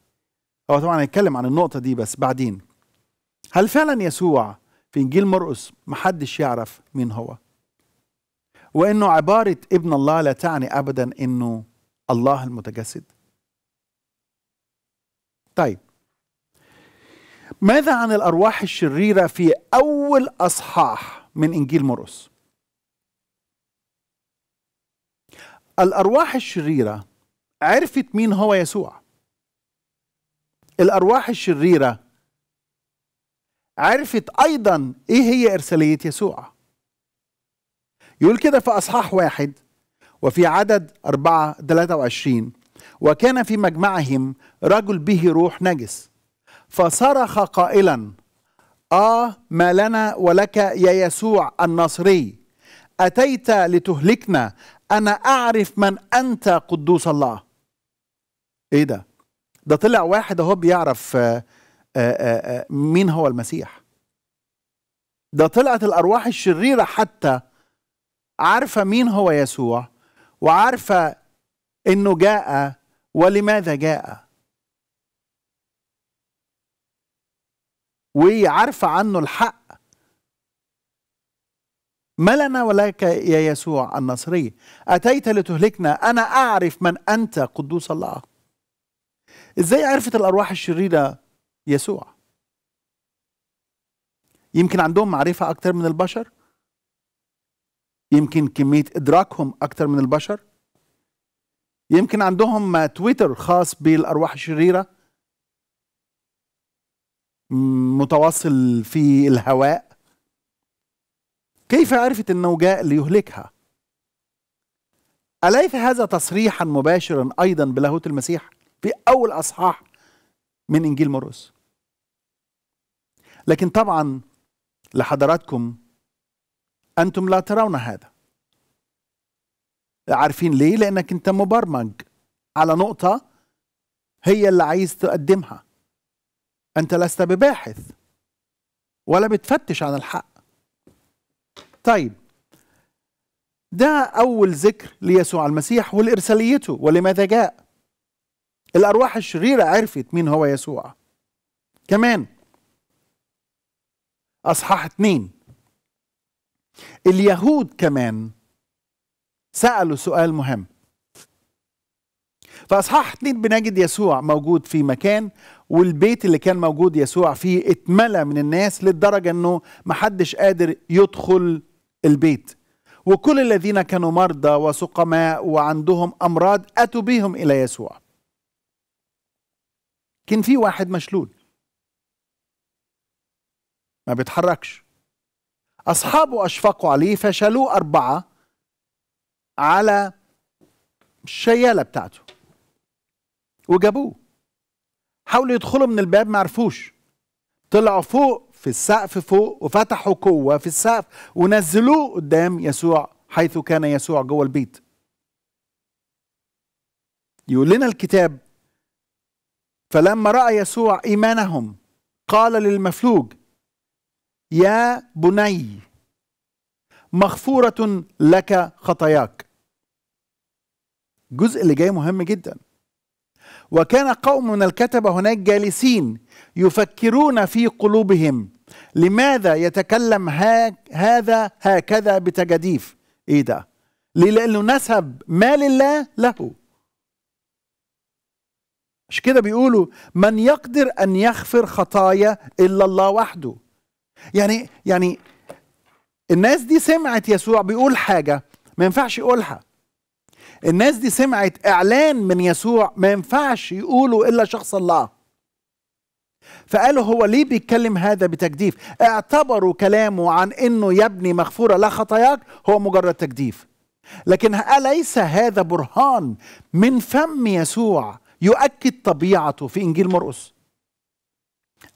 هو طبعا هيتكلم عن النقطة دي بس بعدين هل فعلا يسوع في انجيل مرقس محدش يعرف مين هو وانه عباره ابن الله لا تعني ابدا انه الله المتجسد طيب ماذا عن الارواح الشريره في اول اصحاح من انجيل مرقس الارواح الشريره عرفت مين هو يسوع الارواح الشريره عرفت أيضا إيه هي إرسالية يسوع يقول كده في أصحاح واحد وفي عدد أربعة 23 وكان في مجمعهم رجل به روح نجس فصرخ قائلا آه ما لنا ولك يا يسوع الناصري أتيت لتهلكنا أنا أعرف من أنت قدوس الله إيه ده ده طلع واحد أهو بيعرف آه، آه، آه، آه، مين هو المسيح ده طلعت الارواح الشريره حتى عارفه مين هو يسوع وعارفه انه جاء ولماذا جاء وعارفه عنه الحق ما لنا ولك يا يسوع النصري أتيت لتهلكنا أنا أعرف من أنت قدوس الله إزاي عرفت الأرواح الشريرة يسوع يمكن عندهم معرفة أكثر من البشر يمكن كمية إدراكهم أكثر من البشر يمكن عندهم تويتر خاص بالأرواح الشريرة متواصل في الهواء كيف عرفت أنه جاء ليهلكها أليس هذا تصريحا مباشرا أيضا بلاهوت المسيح في أول أصحاح من انجيل مرقس لكن طبعا لحضراتكم انتم لا ترون هذا عارفين ليه لانك انت مبرمج على نقطه هي اللي عايز تقدمها انت لست بباحث ولا بتفتش عن الحق طيب ده اول ذكر ليسوع المسيح ولارساليته ولماذا جاء الأرواح الشريرة عرفت مين هو يسوع كمان أصحاح اثنين اليهود كمان سألوا سؤال مهم فأصحاح اثنين بنجد يسوع موجود في مكان والبيت اللي كان موجود يسوع فيه اتملى من الناس للدرجة انه محدش قادر يدخل البيت وكل الذين كانوا مرضى وسقماء وعندهم أمراض أتوا بهم إلى يسوع كان في واحد مشلول ما بيتحركش أصحابه أشفقوا عليه فشلوه أربعة على الشيالة بتاعته وجابوه حاولوا يدخلوا من الباب ما عرفوش طلعوا فوق في السقف فوق وفتحوا قوة في السقف ونزلوه قدام يسوع حيث كان يسوع جوه البيت يقول لنا الكتاب فلما راى يسوع ايمانهم قال للمفلوج يا بني مغفوره لك خطاياك الجزء اللي جاي مهم جدا وكان قوم من الكتبه هناك جالسين يفكرون في قلوبهم لماذا يتكلم هاك هذا هكذا بتجديف ايه ده ليه لانه نسب مال الله له مش كده بيقولوا من يقدر أن يغفر خطايا إلا الله وحده يعني يعني الناس دي سمعت يسوع بيقول حاجة ما ينفعش يقولها الناس دي سمعت إعلان من يسوع ما ينفعش يقوله إلا شخص الله فقالوا هو ليه بيتكلم هذا بتجديف اعتبروا كلامه عن انه يبني مغفوره لا خطاياك هو مجرد تجديف لكن اليس هذا برهان من فم يسوع يؤكد طبيعته في انجيل مرقس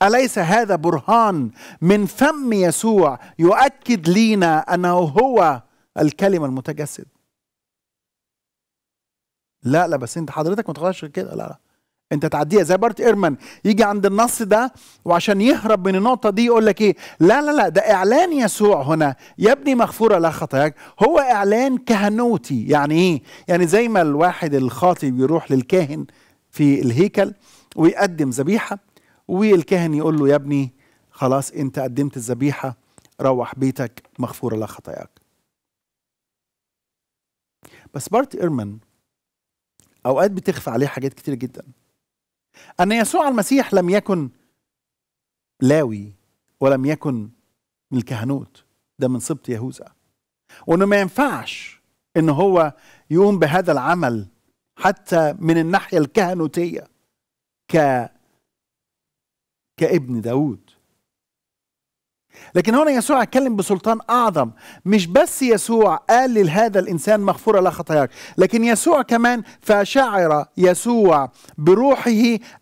اليس هذا برهان من فم يسوع يؤكد لينا انه هو الكلمه المتجسد لا لا بس انت حضرتك ما تقولش كده لا لا انت تعديها زي بارت ايرمان يجي عند النص ده وعشان يهرب من النقطه دي يقول لك ايه لا لا لا ده اعلان يسوع هنا يا ابني مغفوره لك خطاياك هو اعلان كهنوتي يعني ايه يعني زي ما الواحد الخاطي بيروح للكاهن في الهيكل ويقدم ذبيحه والكاهن يقول له يا ابني خلاص انت قدمت الذبيحه روح بيتك مغفوره لك خطاياك بس بارت ايرمان اوقات بتخفى عليه حاجات كتير جدا ان يسوع المسيح لم يكن لاوي ولم يكن من الكهنوت ده من سبط يهوذا وانه ما ينفعش ان هو يقوم بهذا العمل حتى من الناحية الكهنوتية ك كابن داود لكن هنا يسوع اتكلم بسلطان اعظم مش بس يسوع قال لهذا الانسان مغفوره لا خطاياك لكن يسوع كمان فشعر يسوع بروحه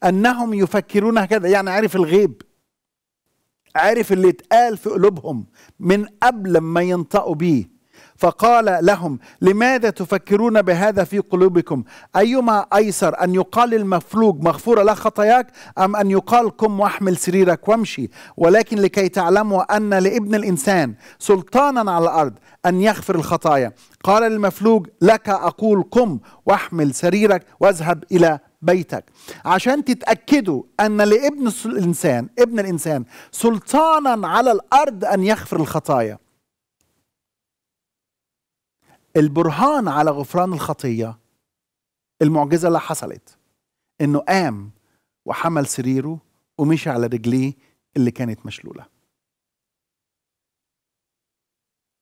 انهم يفكرون هكذا يعني عارف الغيب عارف اللي اتقال في قلوبهم من قبل ما ينطقوا بيه فقال لهم لماذا تفكرون بهذا في قلوبكم أيما أيسر أن يقال المفلوج مغفورة له خطاياك أم أن يقال قم واحمل سريرك وامشي ولكن لكي تعلموا أن لابن الإنسان سلطانا على الأرض أن يغفر الخطايا قال للمفلوج لك أقول قم واحمل سريرك واذهب إلى بيتك عشان تتأكدوا أن لابن الإنسان ابن الإنسان سلطانا على الأرض أن يغفر الخطايا البرهان على غفران الخطية المعجزة اللي حصلت إنه قام وحمل سريره ومشي على رجليه اللي كانت مشلولة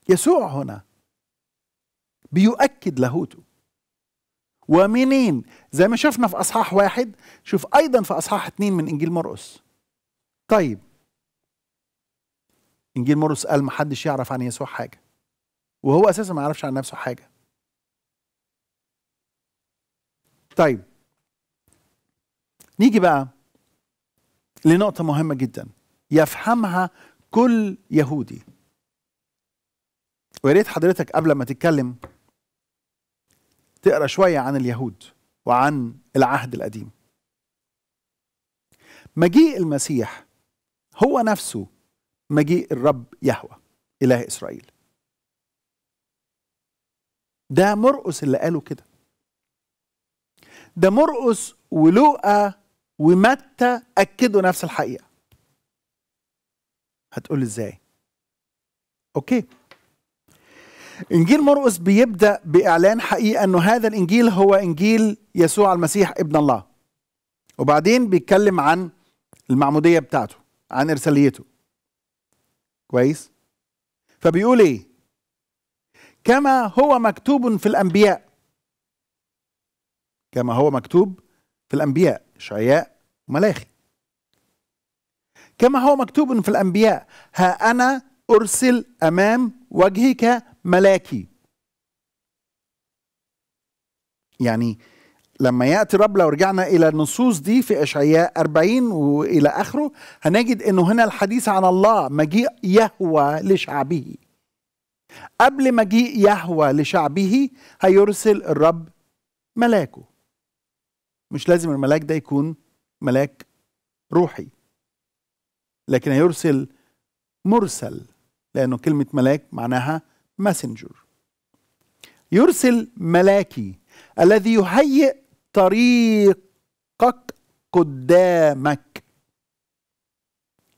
يسوع هنا بيؤكد لاهوته ومنين زي ما شفنا في اصحاح واحد شوف ايضا في اصحاح اتنين من انجيل مرقس طيب انجيل مرقس قال محدش يعرف عن يسوع حاجه وهو اساسا ما يعرفش عن نفسه حاجه طيب نيجي بقى لنقطة مهمة جدا يفهمها كل يهودي وياريت حضرتك قبل ما تتكلم تقرا شوية عن اليهود وعن العهد القديم مجيء المسيح هو نفسه مجيء الرب يهوى إله إسرائيل ده مرقس اللي قاله كده ده مرقس ولوقا ومتى أكدوا نفس الحقيقة هتقول ازاي اوكي انجيل مرقس بيبدا باعلان حقيقه انه هذا الانجيل هو انجيل يسوع المسيح ابن الله وبعدين بيتكلم عن المعموديه بتاعته عن ارساليته كويس فبيقول ايه كما هو مكتوب في الأنبياء كما هو مكتوب في الأنبياء إشعياء وملاخي كما هو مكتوب في الأنبياء ها أنا أرسل أمام وجهك ملاكي يعني لما يأتي الرب لو رجعنا إلى النصوص دي في إشعياء 40 وإلى آخره هنجد أنه هنا الحديث عن الله مجيء يهوى لشعبه قبل مجيء يهوى لشعبه هيرسل الرب ملاكه مش لازم الملاك ده يكون ملاك روحي لكن هيرسل مرسل لأنه كلمة ملاك معناها ماسنجر يرسل ملاكي الذي يهيئ طريقك قدامك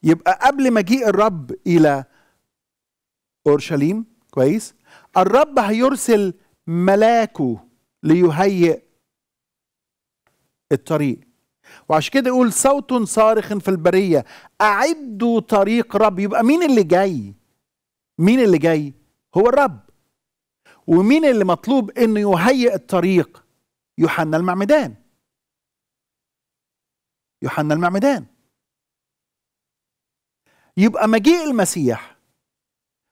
يبقى قبل مجيء الرب إلى أورشليم كويس الرب هيرسل ملاكه ليهيئ الطريق وعشان كده يقول صوت صارخ في البريه اعدوا طريق رب يبقى مين اللي جاي مين اللي جاي هو الرب ومين اللي مطلوب انه يهيئ الطريق يوحنا المعمدان يوحنا المعمدان يبقى مجيء المسيح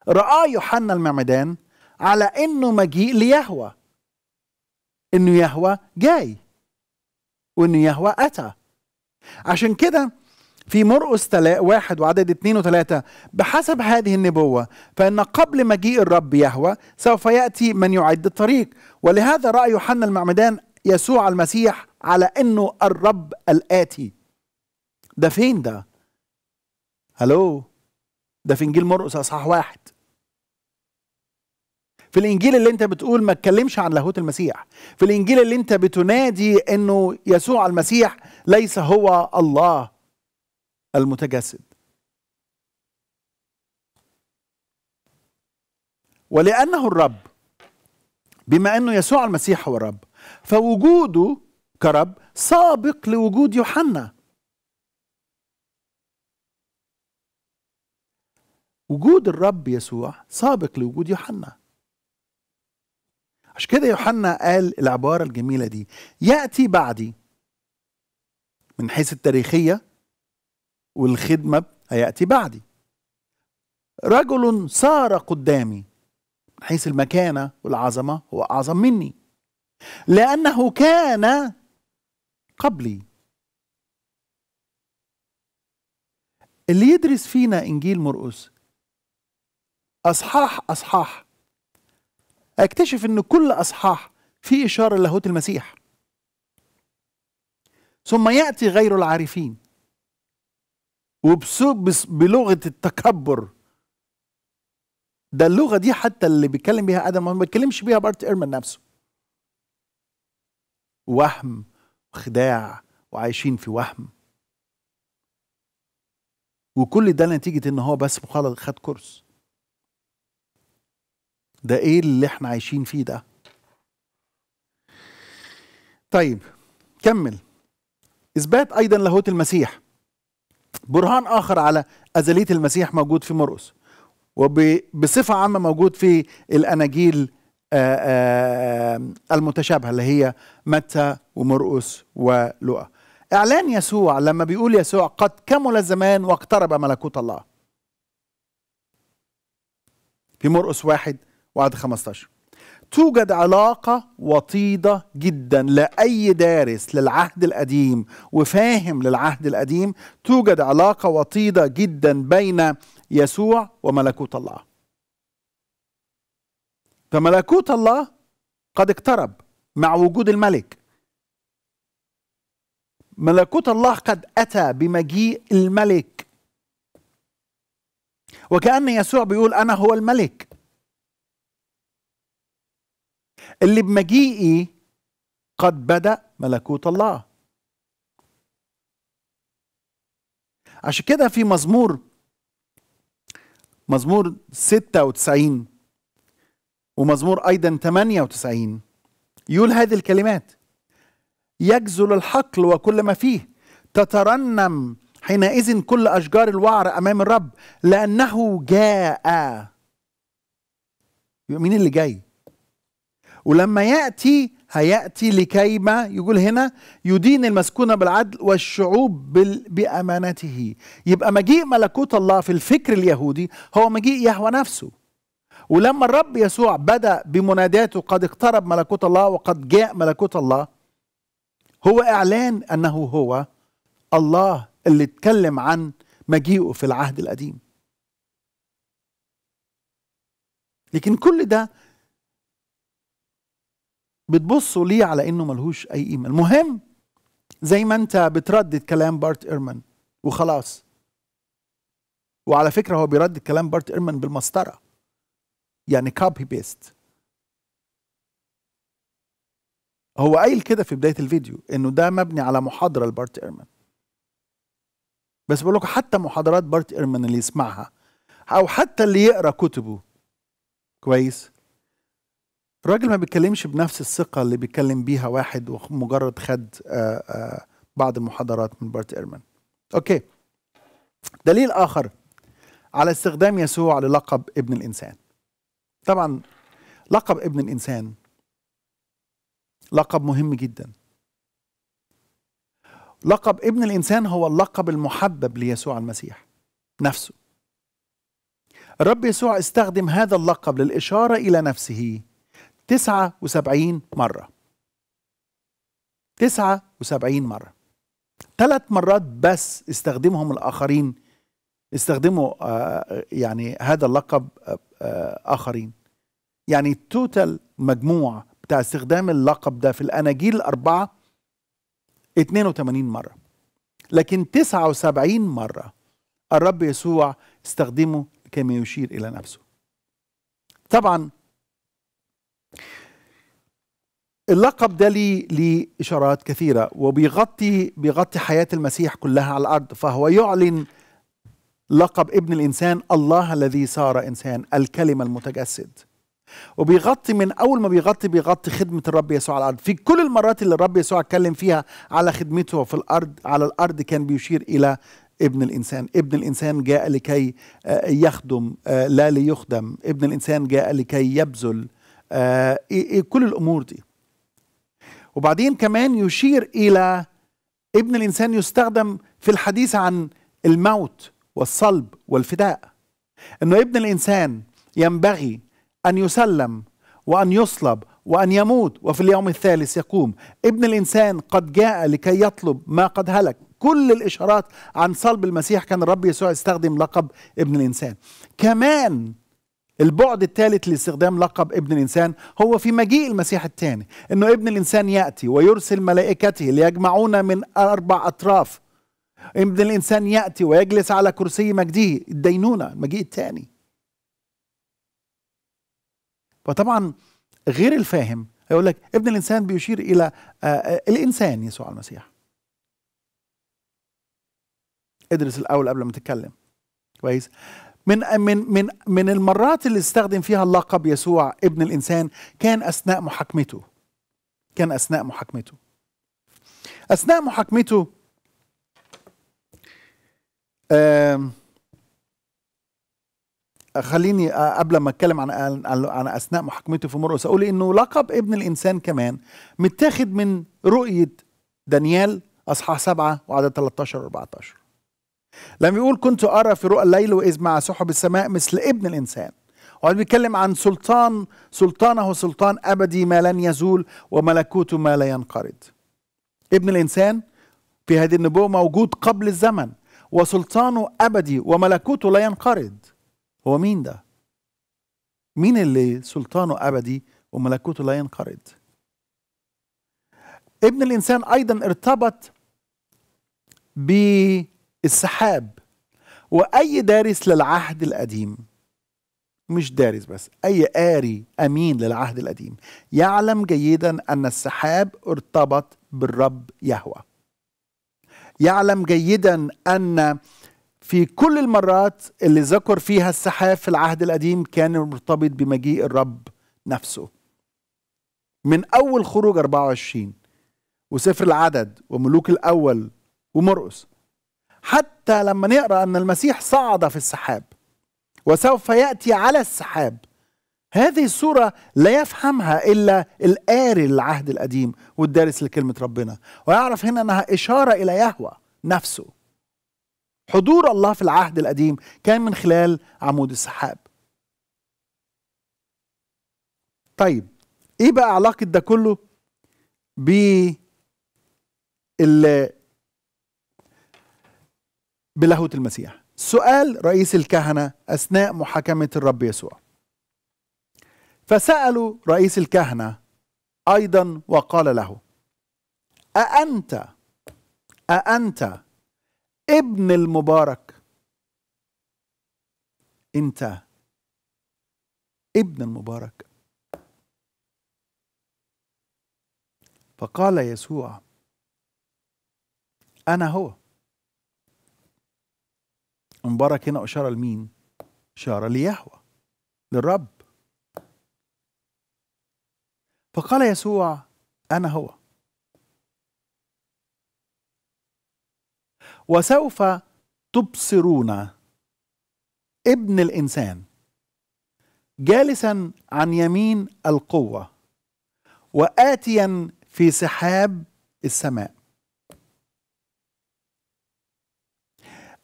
رآه يوحنا المعمدان على انه مجيء ليهوى انه يهوى جاي وانه يهوى اتى عشان كده في مرقس واحد وعدد اثنين وثلاثة بحسب هذه النبوة فإن قبل مجيء الرب يهوى سوف يأتي من يعد الطريق ولهذا رأى يوحنا المعمدان يسوع المسيح على أنه الرب الآتي ده فين ده؟ هلو ده في إنجيل مرقس أصحاح واحد في الانجيل اللي انت بتقول ما تكلمش عن لاهوت المسيح في الانجيل اللي انت بتنادي انه يسوع المسيح ليس هو الله المتجسد ولانه الرب بما انه يسوع المسيح هو الرب فوجوده كرب سابق لوجود يوحنا وجود الرب يسوع سابق لوجود يوحنا عشان كده يوحنا قال العبارة الجميلة دي يأتي بعدي من حيث التاريخية والخدمة هيأتي بعدي رجل صار قدامي من حيث المكانة والعظمة هو أعظم مني لأنه كان قبلي اللي يدرس فينا إنجيل مرقس أصحاح أصحاح اكتشف ان كل اصحاح فيه اشاره للاهوت المسيح ثم ياتي غير العارفين بلغه التكبر ده اللغه دي حتى اللي بيتكلم بيها ادم ما بيتكلمش بيها بارت ايرمان نفسه وهم وخداع وعايشين في وهم وكل ده نتيجه ان هو بس مخالط خد كورس ده ايه اللي احنا عايشين فيه ده طيب كمل اثبات ايضا لاهوت المسيح برهان اخر على ازليه المسيح موجود في مرقس وبصفه عامه موجود في الاناجيل المتشابهه اللي هي متى ومرقس ولؤى اعلان يسوع لما بيقول يسوع قد كمل الزمان واقترب ملكوت الله في مرقس واحد وعد 15 توجد علاقة وطيدة جدا لأي دارس للعهد القديم وفاهم للعهد القديم توجد علاقة وطيدة جدا بين يسوع وملكوت الله فملكوت الله قد اقترب مع وجود الملك ملكوت الله قد أتى بمجيء الملك وكأن يسوع بيقول أنا هو الملك اللي بمجيئي قد بدأ ملكوت الله عشان كده في مزمور مزمور 96 ومزمور أيضا 98 يقول هذه الكلمات يجزل الحقل وكل ما فيه تترنم حينئذ كل أشجار الوعر أمام الرب لأنه جاء مين اللي جاي؟ ولما يأتي هيأتي لكيما يقول هنا يدين المسكونة بالعدل والشعوب بأمانته يبقى مجيء ملكوت الله في الفكر اليهودي هو مجيء يهوى نفسه ولما الرب يسوع بدأ بمناداته قد اقترب ملكوت الله وقد جاء ملكوت الله هو إعلان أنه هو الله اللي اتكلم عن مجيئه في العهد القديم لكن كل ده بتبصوا ليه على انه ملهوش اي قيمه المهم زي ما انت بتردد كلام بارت ايرمان وخلاص وعلى فكره هو بيردد كلام بارت ايرمان بالمسطره يعني كوبي بيست هو قايل كده في بدايه الفيديو انه ده مبني على محاضره لبارت ايرمان بس بقول لكم حتى محاضرات بارت ايرمان اللي يسمعها او حتى اللي يقرا كتبه كويس الراجل ما بيتكلمش بنفس الثقة اللي بيتكلم بيها واحد ومجرد خد آه، آه، بعض المحاضرات من بارت إيرمان أوكي دليل آخر على استخدام يسوع للقب ابن الإنسان طبعا لقب ابن الإنسان لقب مهم جدا لقب ابن الإنسان هو اللقب المحبب ليسوع المسيح نفسه الرب يسوع استخدم هذا اللقب للإشارة إلى نفسه 79 مرة 79 مرة ثلاث مرات بس استخدمهم الآخرين استخدموا آه يعني هذا اللقب آه, آه، آخرين يعني التوتال مجموع بتاع استخدام اللقب ده في الأناجيل الأربعة 82 مرة لكن 79 مرة الرب يسوع استخدمه كما يشير إلى نفسه طبعا اللقب ده ليه لي اشارات كثيره وبيغطي بيغطي حياه المسيح كلها على الارض فهو يعلن لقب ابن الانسان الله الذي صار انسان الكلمه المتجسد وبيغطي من اول ما بيغطي بيغطي خدمه الرب يسوع على الارض في كل المرات اللي الرب يسوع اتكلم فيها على خدمته في الارض على الارض كان بيشير الى ابن الانسان ابن الانسان جاء لكي آه، يخدم آه، لا ليخدم ابن الانسان جاء لكي يبذل آه، إيه- إيه كل الامور دي وبعدين كمان يشير الى ابن الانسان يستخدم في الحديث عن الموت والصلب والفداء انه ابن الانسان ينبغي ان يسلم وان يصلب وان يموت وفي اليوم الثالث يقوم ابن الانسان قد جاء لكي يطلب ما قد هلك كل الاشارات عن صلب المسيح كان الرب يسوع يستخدم لقب ابن الانسان كمان البعد الثالث لاستخدام لقب ابن الإنسان هو في مجيء المسيح الثاني أنه ابن الإنسان يأتي ويرسل ملائكته ليجمعونا من أربع أطراف ابن الإنسان يأتي ويجلس على كرسي مجده الدينونة المجيء الثاني وطبعا غير الفاهم هيقول لك ابن الإنسان بيشير إلى آه، آه، الإنسان يسوع المسيح ادرس الأول قبل ما تتكلم كويس من من من من المرات اللي استخدم فيها اللقب يسوع ابن الانسان كان اثناء محاكمته كان اثناء محاكمته اثناء محاكمته خليني قبل ما اتكلم عن عن اثناء محاكمته في مرقس اقول انه لقب ابن الانسان كمان متاخد من رؤيه دانيال اصحاح 7 وعدد 13 و 14 لما يقول كنت أرى في رؤى الليل وإذ مع سحب السماء مثل ابن الإنسان هو بيتكلم عن سلطان سلطانه سلطان أبدي ما لن يزول وملكوته ما لا ينقرض ابن الإنسان في هذه النبوة موجود قبل الزمن وسلطانه أبدي وملكوته لا ينقرض هو مين ده؟ مين اللي سلطانه أبدي وملكوته لا ينقرض؟ ابن الإنسان أيضا ارتبط ب السحاب واي دارس للعهد القديم مش دارس بس اي قاري امين للعهد القديم يعلم جيدا ان السحاب ارتبط بالرب يهوه يعلم جيدا ان في كل المرات اللي ذكر فيها السحاب في العهد القديم كان مرتبط بمجيء الرب نفسه من اول خروج 24 وسفر العدد وملوك الاول ومرقس حتى لما نقرا ان المسيح صعد في السحاب وسوف ياتي على السحاب هذه الصورة لا يفهمها إلا القاري للعهد القديم والدارس لكلمة ربنا ويعرف هنا أنها إشارة إلى يهوى نفسه حضور الله في العهد القديم كان من خلال عمود السحاب طيب ايه بقى علاقة ده كله ب بلاهوت المسيح سؤال رئيس الكهنة أثناء محاكمة الرب يسوع فسألوا رئيس الكهنة أيضا وقال له أأنت أأنت ابن المبارك أنت ابن المبارك فقال يسوع أنا هو مبارك هنا إشارة لمين؟ إشارة ليهوى للرب فقال يسوع أنا هو وسوف تبصرون ابن الإنسان جالسا عن يمين القوة وآتيا في سحاب السماء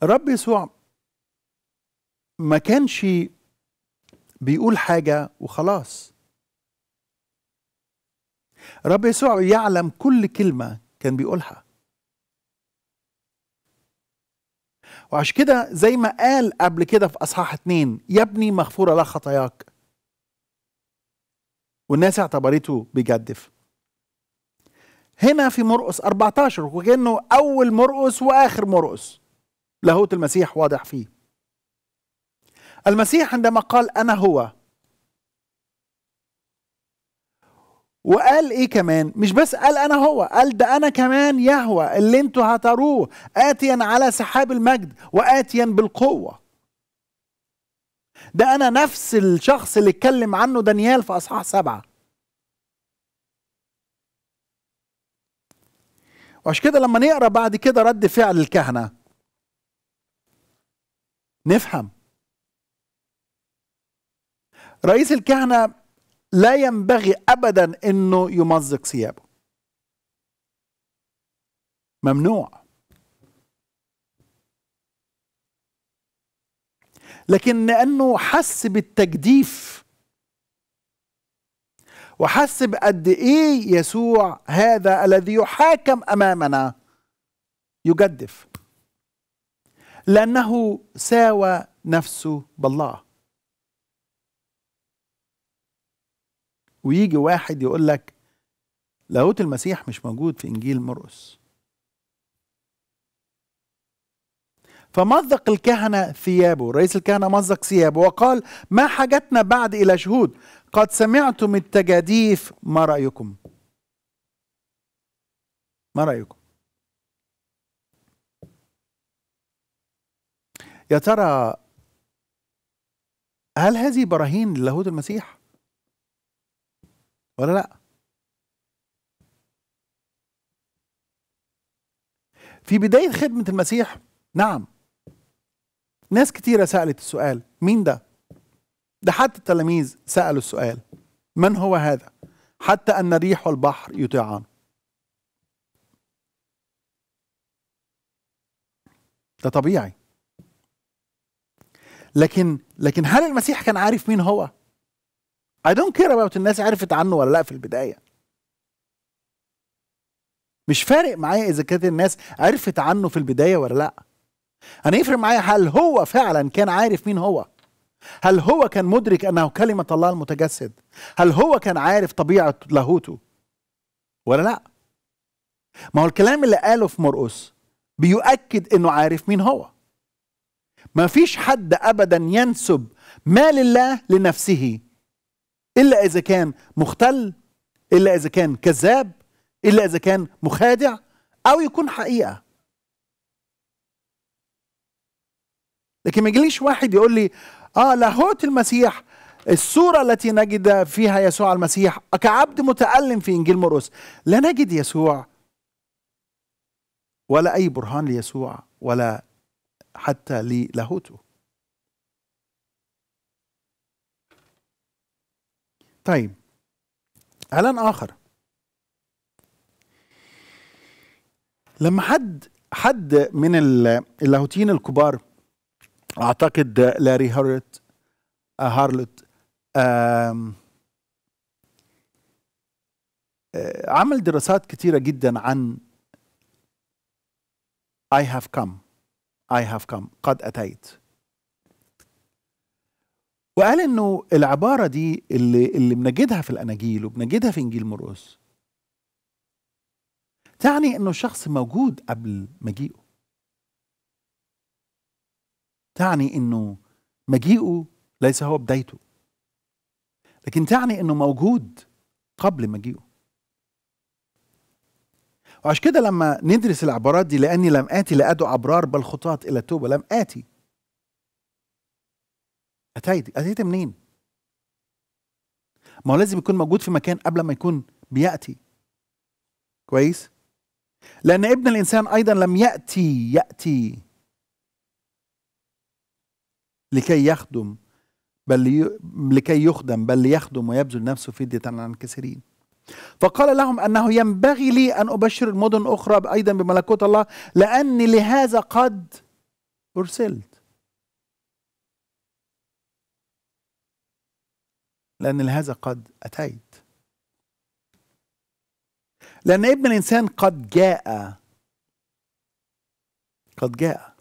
الرب يسوع ما كانش بيقول حاجه وخلاص رب يسوع يعلم كل كلمه كان بيقولها وعشان كده زي ما قال قبل كده في اصحاح اتنين يا ابني مغفوره لك خطاياك والناس اعتبرته بيجدف هنا في مرقس 14 وكانه اول مرقس واخر مرقس لاهوت المسيح واضح فيه المسيح عندما قال أنا هو وقال ايه كمان مش بس قال انا هو قال ده انا كمان يهوى اللي انتوا هتروه اتيا على سحاب المجد واتيا بالقوه ده انا نفس الشخص اللي اتكلم عنه دانيال في اصحاح سبعه وعشان كده لما نقرا بعد كده رد فعل الكهنه نفهم رئيس الكهنة لا ينبغي أبدا أنه يمزق ثيابه ممنوع لكن لأنه حس بالتجديف وحس بقد إيه يسوع هذا الذي يحاكم أمامنا يجدف لأنه ساوى نفسه بالله ويجي واحد يقول لك لاهوت المسيح مش موجود في انجيل مرقس فمزق الكهنة ثيابه رئيس الكهنة مزق ثيابه وقال ما حاجتنا بعد إلى شهود قد سمعتم التجاديف ما رأيكم ما رأيكم يا ترى هل هذه براهين للاهوت المسيح ولا لا في بداية خدمة المسيح نعم ناس كتيرة سألت السؤال مين ده ده حتى التلاميذ سألوا السؤال من هو هذا حتى أن الريح والبحر يطيعان ده طبيعي لكن لكن هل المسيح كان عارف مين هو اي دونت كير about الناس عرفت عنه ولا لا في البدايه مش فارق معايا اذا كانت الناس عرفت عنه في البدايه ولا لا انا يفرق معايا هل هو فعلا كان عارف مين هو هل هو كان مدرك انه كلمه الله المتجسد هل هو كان عارف طبيعه لاهوته ولا لا ما هو الكلام اللي قاله في مرقس بيؤكد انه عارف مين هو ما فيش حد ابدا ينسب ما لله لنفسه إلا إذا كان مختل إلا إذا كان كذاب إلا إذا كان مخادع أو يكون حقيقة لكن ما يجيليش واحد يقول لي آه لاهوت المسيح الصورة التي نجد فيها يسوع المسيح كعبد متألم في إنجيل مرقس لا نجد يسوع ولا أي برهان ليسوع ولا حتى للاهوته طيب اعلان اخر لما حد حد من اللاهوتيين الكبار اعتقد لاري هارلت آه، هارلت آه، عمل دراسات كثيرة جدا عن I have come I have come قد أتيت وقال انه العباره دي اللي اللي بنجدها في الاناجيل وبنجدها في انجيل مرقس تعني انه الشخص موجود قبل مجيئه تعني انه مجيئه ليس هو بدايته لكن تعني انه موجود قبل مجيئه وعشان كده لما ندرس العبارات دي لاني لم اتي لادعو ابرار بل خطاة الى التوبه لم اتي أتيت أتيت منين؟ ما هو لازم يكون موجود في مكان قبل ما يكون بيأتي كويس؟ لأن ابن الإنسان أيضا لم يأتي يأتي لكي يخدم بل ي... لكي يخدم بل ليخدم ويبذل نفسه فدية عن الكثيرين فقال لهم أنه ينبغي لي أن أبشر المدن أخرى أيضا بملكوت الله لأني لهذا قد أرسلت لأن لهذا قد أتيت لأن ابن الإنسان قد جاء قد جاء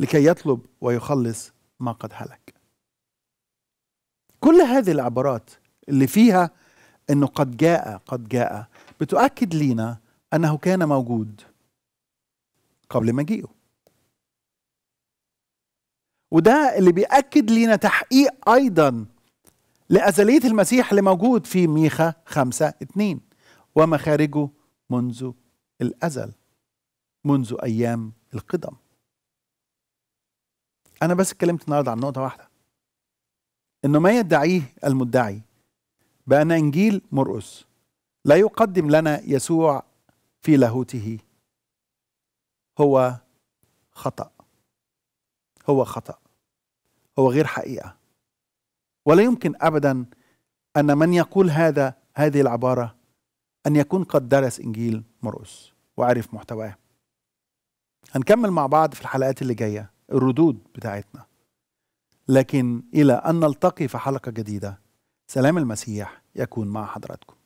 لكي يطلب ويخلص ما قد هلك كل هذه العبارات اللي فيها انه قد جاء قد جاء بتؤكد لينا انه كان موجود قبل مجيئه وده اللي بيأكد لينا تحقيق ايضا لأزلية المسيح اللي موجود في ميخا خمسة اتنين ومخارجه منذ الأزل منذ أيام القدم أنا بس اتكلمت النهاردة عن نقطة واحدة إنه ما يدعيه المدعي بأن إنجيل مرقس لا يقدم لنا يسوع في لاهوته هو خطأ هو خطأ هو غير حقيقة ولا يمكن ابدا ان من يقول هذا هذه العباره ان يكون قد درس انجيل مرقس وعرف محتواه هنكمل مع بعض في الحلقات اللي جايه الردود بتاعتنا لكن الى ان نلتقي في حلقه جديده سلام المسيح يكون مع حضراتكم